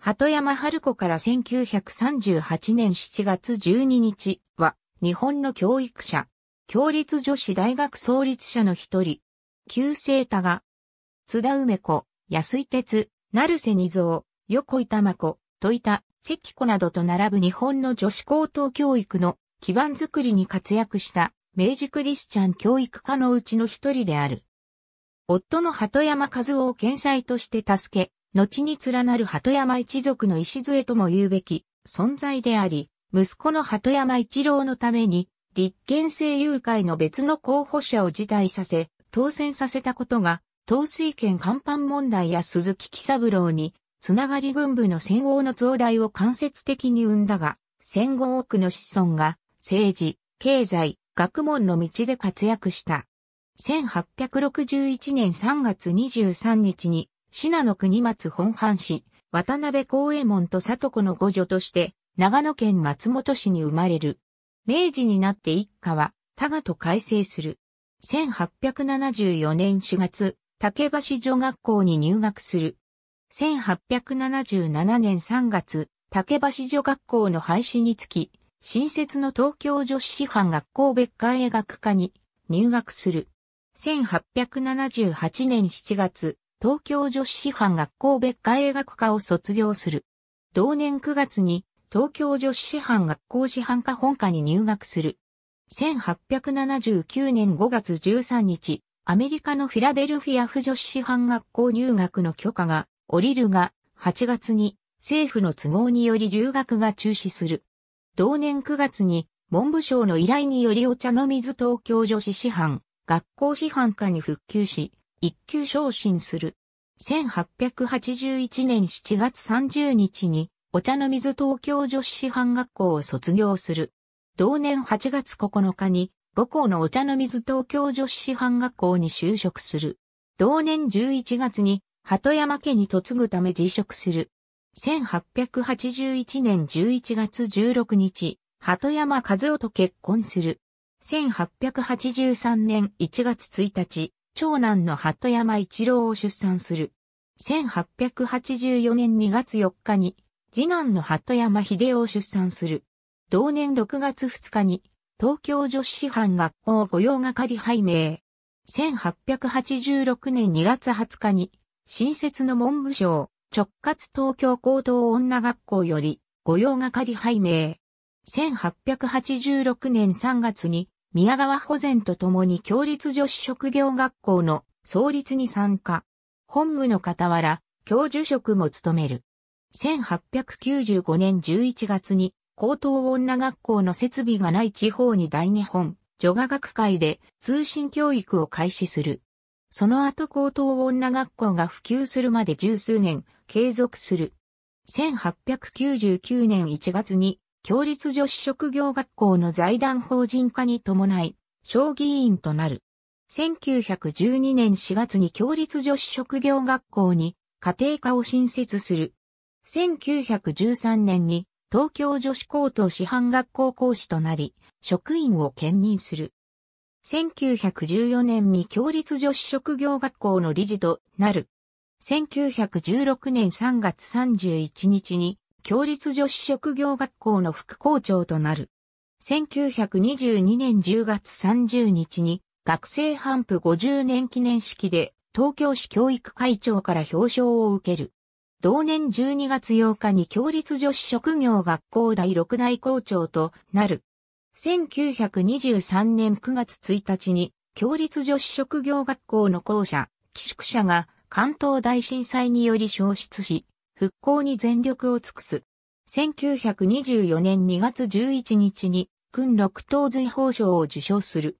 鳩山春子から1938年7月12日は、日本の教育者、共立女子大学創立者の一人、旧生田が、津田梅子、安井哲、成瀬二蔵、横井玉子、といた、関子などと並ぶ日本の女子高等教育の基盤づくりに活躍した明治クリスチャン教育家のうちの一人である。夫の鳩山和夫を検裁として助け、後に連なる鳩山一族の礎とも言うべき存在であり、息子の鳩山一郎のために、立憲政友会の別の候補者を辞退させ、当選させたことが、統帥権看板問題や鈴木喜三郎に、つながり軍部の戦王の増大を間接的に生んだが、戦後多くの子孫が、政治、経済、学問の道で活躍した。1861年3月23日に信濃国松本藩士、渡辺公衛門と里子の御女として、長野県松本市に生まれる。明治になって一家は、多賀と改正する。1874年4月、竹橋女学校に入学する。1877年3月、竹橋女学校の廃止につき、新設の東京女子師範学校別館絵学科に入学する。1878年7月、東京女子師範学校別科映学科を卒業する。同年9月に東京女子師範学校師範科本科に入学する。1879年5月13日、アメリカのフィラデルフィア府女子師範学校入学の許可が降りるが、8月に政府の都合により留学が中止する。同年9月に文部省の依頼によりお茶の水東京女子師範、学校師範科に復旧し、一級昇進する。1881年7月30日に、お茶の水東京女子師範学校を卒業する。同年8月9日に、母校のお茶の水東京女子師範学校に就職する。同年11月に、鳩山家に嫁ぐため辞職する。1881年11月16日、鳩山和夫と結婚する。1883年1月1日、長男の鳩山一郎を出産する。1884年2月4日に、次男の鳩山秀夫を出産する。同年6月2日に、東京女子師範学校御用係拝命。1886年2月20日に、新設の文部省、直轄東京高等女学校より、御用係拝命。1886年3月に、宮川保全と共に共立女子職業学校の創立に参加。本務の傍ら、教授職も務める。1895年11月に、高等女学校の設備がない地方に大日本女学会で通信教育を開始する。その後高等女学校が普及するまで十数年継続する。1899年1月に共立女子職業学校の財団法人化に伴い、小議員となる。1912年4月に共立女子職業学校に家庭科を新設する。1913年に東京女子高等師範学校講師となり、職員を兼任する。1914年に共立女子職業学校の理事となる。1916年3月31日に共立女子職業学校の副校長となる。1922年10月30日に学生反布50年記念式で東京市教育会長から表彰を受ける。同年12月8日に共立女子職業学校第6代校長となる。1923年9月1日に共立女子職業学校の校舎、寄宿舎が関東大震災により消失し、復興に全力を尽くす。1924年2月11日に、訓六等随法賞を受賞する。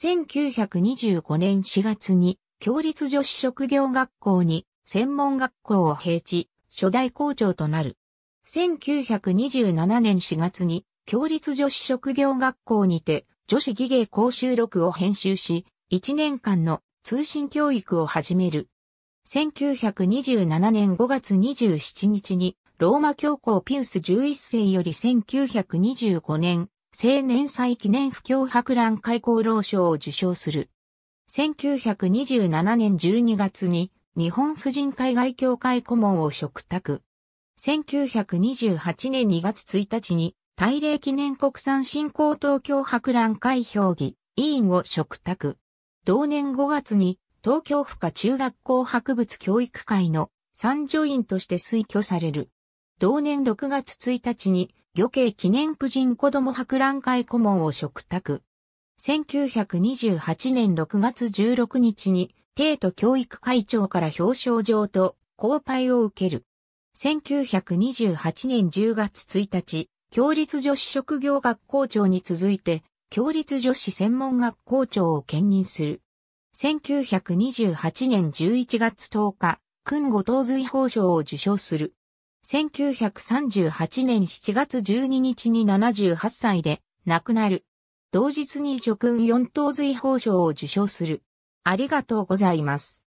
1925年4月に、共立女子職業学校に専門学校を閉置、初代校長となる。1927年4月に、共立女子職業学校にて、女子技芸講習録を編集し、1年間の通信教育を始める。1927年5月27日に、ローマ教皇ピウス11世より1925年、青年祭記念不況博覧会功労賞を受賞する。1927年12月に、日本婦人海外協会顧問を嘱託。1928年2月1日に、大礼記念国産振興東京博覧会評議、委員を嘱託。同年5月に東京府下中学校博物教育会の参助員として推挙される。同年6月1日に、漁慶記念婦人子ども博覧会顧問を嘱託。1928年6月16日に、帝都教育会長から表彰状と交配を受ける。1928年10月1日、共立女子職業学校長に続いて、共立女子専門学校長を兼任する。1928年11月10日、勲後等随法賞を受賞する。1938年7月12日に78歳で亡くなる。同日に諸勲四等随法賞を受賞する。ありがとうございます。